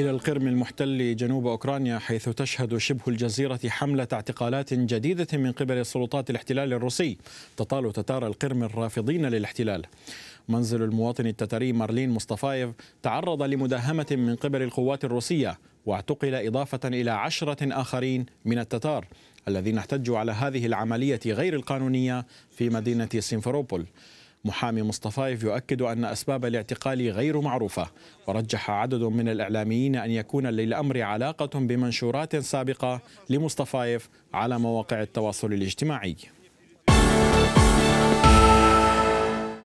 إلى القرم المحتل جنوب أوكرانيا حيث تشهد شبه الجزيرة حملة اعتقالات جديدة من قبل سلطات الاحتلال الروسي تطال تتار القرم الرافضين للاحتلال منزل المواطن التتري مارلين مصطفايف تعرض لمداهمة من قبل القوات الروسية واعتقل إضافة إلى عشرة آخرين من التتار الذين احتجوا على هذه العملية غير القانونية في مدينة سيمفروبول محامي مصطفايف يؤكد أن أسباب الاعتقال غير معروفة ورجح عدد من الإعلاميين أن يكون للأمر علاقة بمنشورات سابقة لمصطفايف على مواقع التواصل الاجتماعي